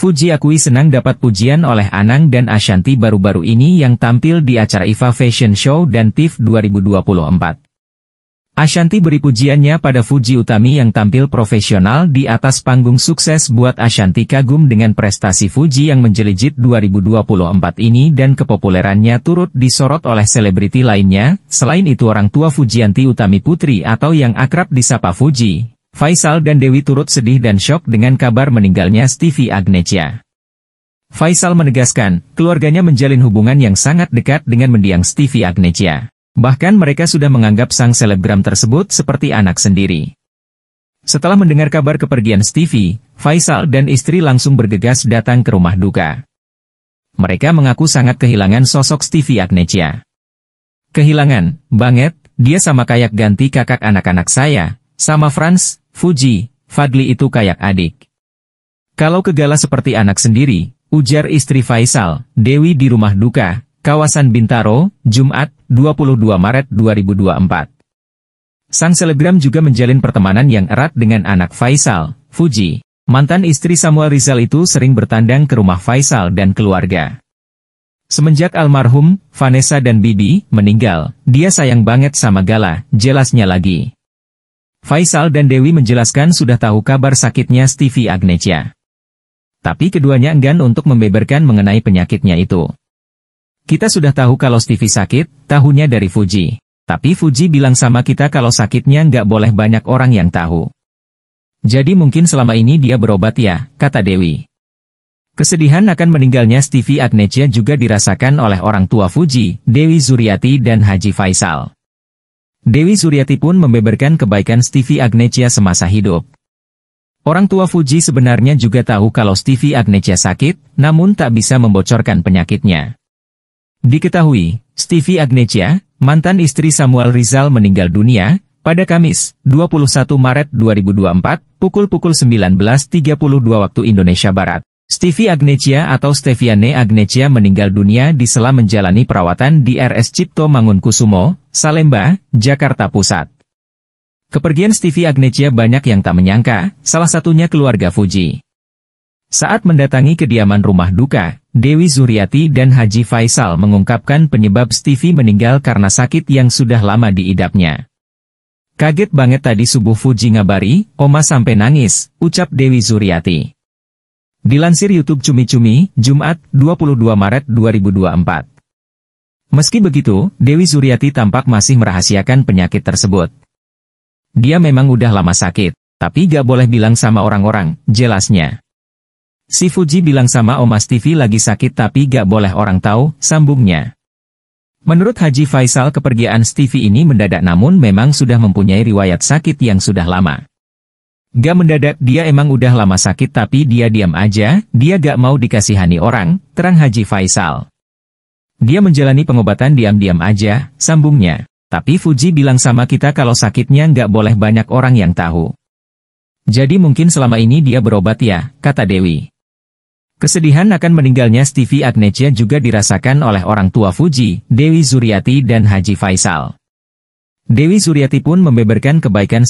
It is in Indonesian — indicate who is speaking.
Speaker 1: Fuji akui senang dapat pujian oleh Anang dan Ashanti baru-baru ini yang tampil di acara IFA Fashion Show dan TIFF 2024. Ashanti beri pujiannya pada Fuji Utami yang tampil profesional di atas panggung sukses buat Ashanti kagum dengan prestasi Fuji yang menjelijit 2024 ini dan kepopulerannya turut disorot oleh selebriti lainnya, selain itu orang tua Fujianti Utami Putri atau yang akrab disapa Fuji, Faisal dan Dewi turut sedih dan shock dengan kabar meninggalnya Stevie Agnesia. Faisal menegaskan, keluarganya menjalin hubungan yang sangat dekat dengan mendiang Stevie Agnesia. Bahkan mereka sudah menganggap sang selebgram tersebut seperti anak sendiri. Setelah mendengar kabar kepergian Stevie, Faisal dan istri langsung bergegas datang ke rumah duka. Mereka mengaku sangat kehilangan sosok Stevie Agnesia. Kehilangan, banget, dia sama kayak ganti kakak anak-anak saya, sama Franz, Fuji, Fadli itu kayak adik. Kalau kegala seperti anak sendiri, ujar istri Faisal, Dewi di rumah duka, kawasan Bintaro, Jumat, 22 Maret 2024. Sang selebgram juga menjalin pertemanan yang erat dengan anak Faisal, Fuji. Mantan istri Samuel Rizal itu sering bertandang ke rumah Faisal dan keluarga. Semenjak almarhum, Vanessa dan Bibi, meninggal, dia sayang banget sama Gala, jelasnya lagi. Faisal dan Dewi menjelaskan sudah tahu kabar sakitnya Stevie Agnesia. Tapi keduanya enggan untuk membeberkan mengenai penyakitnya itu. Kita sudah tahu kalau Stevie sakit, tahunya dari Fuji. Tapi Fuji bilang sama kita kalau sakitnya nggak boleh banyak orang yang tahu. Jadi mungkin selama ini dia berobat ya, kata Dewi. Kesedihan akan meninggalnya Stevie Agnesia juga dirasakan oleh orang tua Fuji, Dewi Zuriati dan Haji Faisal. Dewi Suryati pun membeberkan kebaikan Stevie Agnesia semasa hidup. Orang tua Fuji sebenarnya juga tahu kalau Stevie Agnesia sakit, namun tak bisa membocorkan penyakitnya. Diketahui, Stevie Agnesia, mantan istri Samuel Rizal meninggal dunia, pada Kamis, 21 Maret 2024, pukul-pukul 19.32 waktu Indonesia Barat. Stevie Agnesia atau Steviane Agnesia meninggal dunia di sela menjalani perawatan di RS Cipto Mangunkusumo, Salemba, Jakarta Pusat. Kepergian Stevie Agnesia banyak yang tak menyangka, salah satunya keluarga Fuji. Saat mendatangi kediaman rumah duka, Dewi Zuriati dan Haji Faisal mengungkapkan penyebab Stevie meninggal karena sakit yang sudah lama diidapnya. Kaget banget tadi subuh Fuji ngabari, Oma sampai nangis, ucap Dewi Zuriati. Dilansir YouTube Cumi Cumi, Jumat, 22 Maret 2024. Meski begitu, Dewi Zuriati tampak masih merahasiakan penyakit tersebut. Dia memang udah lama sakit, tapi gak boleh bilang sama orang-orang, jelasnya. Si Fuji bilang sama Omas TV lagi sakit tapi gak boleh orang tahu, sambungnya. Menurut Haji Faisal kepergian Stevie ini mendadak namun memang sudah mempunyai riwayat sakit yang sudah lama. Gak mendadak dia emang udah lama sakit tapi dia diam aja, dia gak mau dikasihani orang, terang Haji Faisal. Dia menjalani pengobatan diam-diam aja, sambungnya. Tapi Fuji bilang sama kita kalau sakitnya gak boleh banyak orang yang tahu. Jadi mungkin selama ini dia berobat ya, kata Dewi. Kesedihan akan meninggalnya Stevie Agnesia juga dirasakan oleh orang tua Fuji, Dewi Zuriati dan Haji Faisal. Dewi Zuriati pun membeberkan kebaikan